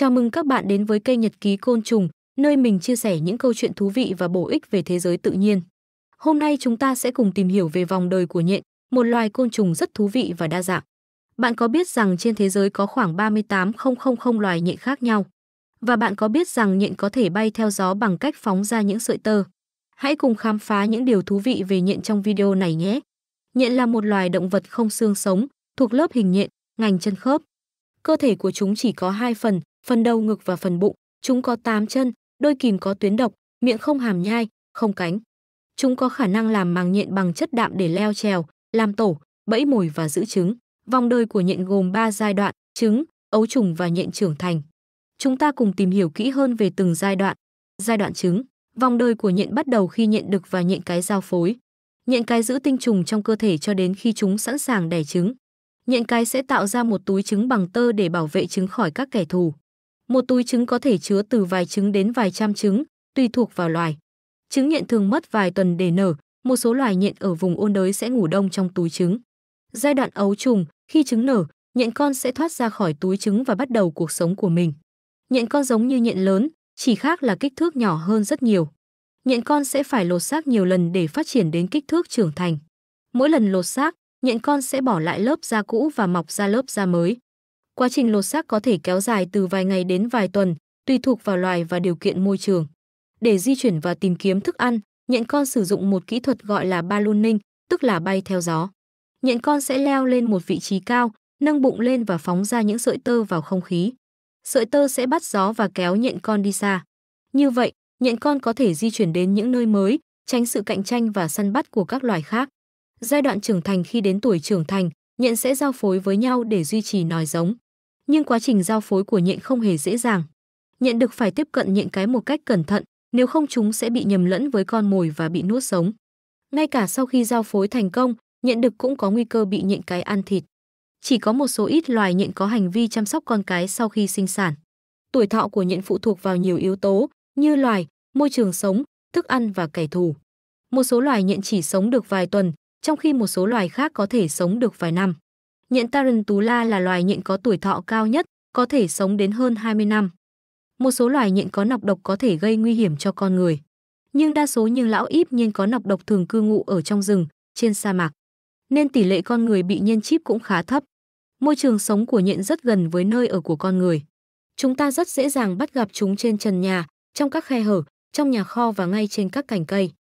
Chào mừng các bạn đến với kênh Nhật ký côn trùng, nơi mình chia sẻ những câu chuyện thú vị và bổ ích về thế giới tự nhiên. Hôm nay chúng ta sẽ cùng tìm hiểu về vòng đời của nhện, một loài côn trùng rất thú vị và đa dạng. Bạn có biết rằng trên thế giới có khoảng 38000 loài nhện khác nhau? Và bạn có biết rằng nhện có thể bay theo gió bằng cách phóng ra những sợi tơ? Hãy cùng khám phá những điều thú vị về nhện trong video này nhé. Nhện là một loài động vật không xương sống, thuộc lớp hình nhện, ngành chân khớp. Cơ thể của chúng chỉ có hai phần, phần đầu ngực và phần bụng. Chúng có 8 chân, đôi kìm có tuyến độc, miệng không hàm nhai, không cánh. Chúng có khả năng làm màng nhện bằng chất đạm để leo trèo, làm tổ, bẫy mồi và giữ trứng. Vòng đời của nhện gồm 3 giai đoạn, trứng, ấu trùng và nhện trưởng thành. Chúng ta cùng tìm hiểu kỹ hơn về từng giai đoạn. Giai đoạn trứng, vòng đời của nhện bắt đầu khi nhện đực và nhện cái giao phối. Nhện cái giữ tinh trùng trong cơ thể cho đến khi chúng sẵn sàng đẻ trứng. Nhện cái sẽ tạo ra một túi trứng bằng tơ để bảo vệ trứng khỏi các kẻ thù. Một túi trứng có thể chứa từ vài trứng đến vài trăm trứng, tùy thuộc vào loài. Trứng nhện thường mất vài tuần để nở, một số loài nhện ở vùng ôn đới sẽ ngủ đông trong túi trứng. Giai đoạn ấu trùng, khi trứng nở, nhện con sẽ thoát ra khỏi túi trứng và bắt đầu cuộc sống của mình. Nhện con giống như nhện lớn, chỉ khác là kích thước nhỏ hơn rất nhiều. Nhện con sẽ phải lột xác nhiều lần để phát triển đến kích thước trưởng thành. Mỗi lần lột xác, nhện con sẽ bỏ lại lớp da cũ và mọc ra lớp da mới. Quá trình lột xác có thể kéo dài từ vài ngày đến vài tuần, tùy thuộc vào loài và điều kiện môi trường. Để di chuyển và tìm kiếm thức ăn, nhện con sử dụng một kỹ thuật gọi là ballooning, tức là bay theo gió. Nhện con sẽ leo lên một vị trí cao, nâng bụng lên và phóng ra những sợi tơ vào không khí. Sợi tơ sẽ bắt gió và kéo nhện con đi xa. Như vậy, nhện con có thể di chuyển đến những nơi mới, tránh sự cạnh tranh và săn bắt của các loài khác. Giai đoạn trưởng thành khi đến tuổi trưởng thành, nhện sẽ giao phối với nhau để duy trì nòi giống nhưng quá trình giao phối của nhện không hề dễ dàng. Nhện đực phải tiếp cận nhện cái một cách cẩn thận, nếu không chúng sẽ bị nhầm lẫn với con mồi và bị nuốt sống. Ngay cả sau khi giao phối thành công, nhện đực cũng có nguy cơ bị nhện cái ăn thịt. Chỉ có một số ít loài nhện có hành vi chăm sóc con cái sau khi sinh sản. Tuổi thọ của nhện phụ thuộc vào nhiều yếu tố như loài, môi trường sống, thức ăn và kẻ thù. Một số loài nhện chỉ sống được vài tuần, trong khi một số loài khác có thể sống được vài năm nhện Tarantula là loài nhện có tuổi thọ cao nhất, có thể sống đến hơn 20 năm. Một số loài nhện có nọc độc có thể gây nguy hiểm cho con người. Nhưng đa số như lão íp nhiên có nọc độc thường cư ngụ ở trong rừng, trên sa mạc. Nên tỷ lệ con người bị nhân chip cũng khá thấp. Môi trường sống của nhện rất gần với nơi ở của con người. Chúng ta rất dễ dàng bắt gặp chúng trên trần nhà, trong các khe hở, trong nhà kho và ngay trên các cành cây.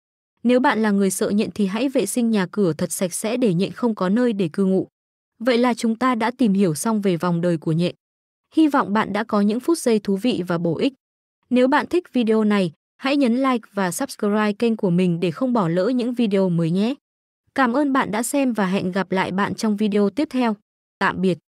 Nếu bạn là người sợ nhện thì hãy vệ sinh nhà cửa thật sạch sẽ để nhện không có nơi để cư ngụ. Vậy là chúng ta đã tìm hiểu xong về vòng đời của nhện. Hy vọng bạn đã có những phút giây thú vị và bổ ích. Nếu bạn thích video này, hãy nhấn like và subscribe kênh của mình để không bỏ lỡ những video mới nhé. Cảm ơn bạn đã xem và hẹn gặp lại bạn trong video tiếp theo. Tạm biệt.